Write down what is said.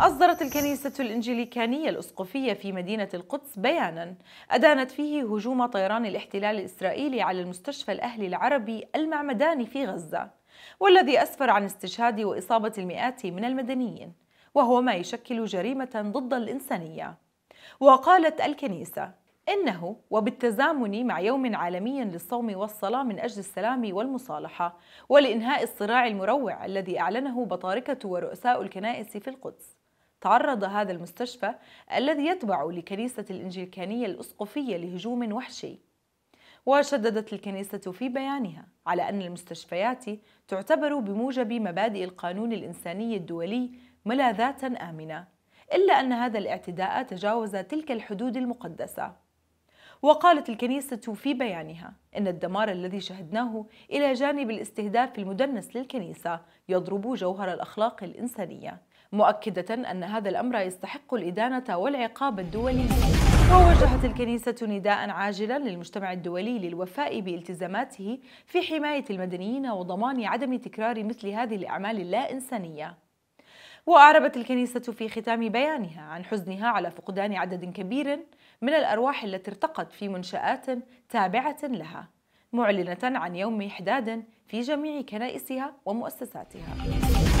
أصدرت الكنيسة الإنجليكانية الأسقفية في مدينة القدس بيانا أدانت فيه هجوم طيران الاحتلال الإسرائيلي على المستشفى الأهلي العربي المعمداني في غزة والذي أسفر عن استشهاد وإصابة المئات من المدنيين وهو ما يشكل جريمة ضد الإنسانية وقالت الكنيسة إنه وبالتزامن مع يوم عالمي للصوم والصلاة من أجل السلام والمصالحة ولإنهاء الصراع المروع الذي أعلنه بطاركة ورؤساء الكنائس في القدس تعرض هذا المستشفى الذي يتبع لكنيسة الإنجليكانية الأسقفية لهجوم وحشي وشددت الكنيسة في بيانها على أن المستشفيات تعتبر بموجب مبادئ القانون الإنساني الدولي ملاذات آمنة إلا أن هذا الاعتداء تجاوز تلك الحدود المقدسة وقالت الكنيسة في بيانها إن الدمار الذي شهدناه إلى جانب الاستهداف المدنس للكنيسة يضرب جوهر الأخلاق الإنسانية مؤكدة أن هذا الأمر يستحق الإدانة والعقاب الدولي ووجهت الكنيسة نداء عاجلا للمجتمع الدولي للوفاء بالتزاماته في حماية المدنيين وضمان عدم تكرار مثل هذه الأعمال اللا إنسانية وأعربت الكنيسة في ختام بيانها عن حزنها على فقدان عدد كبير من الأرواح التي ارتقت في منشآت تابعة لها معلنة عن يوم إحداد في جميع كنائسها ومؤسساتها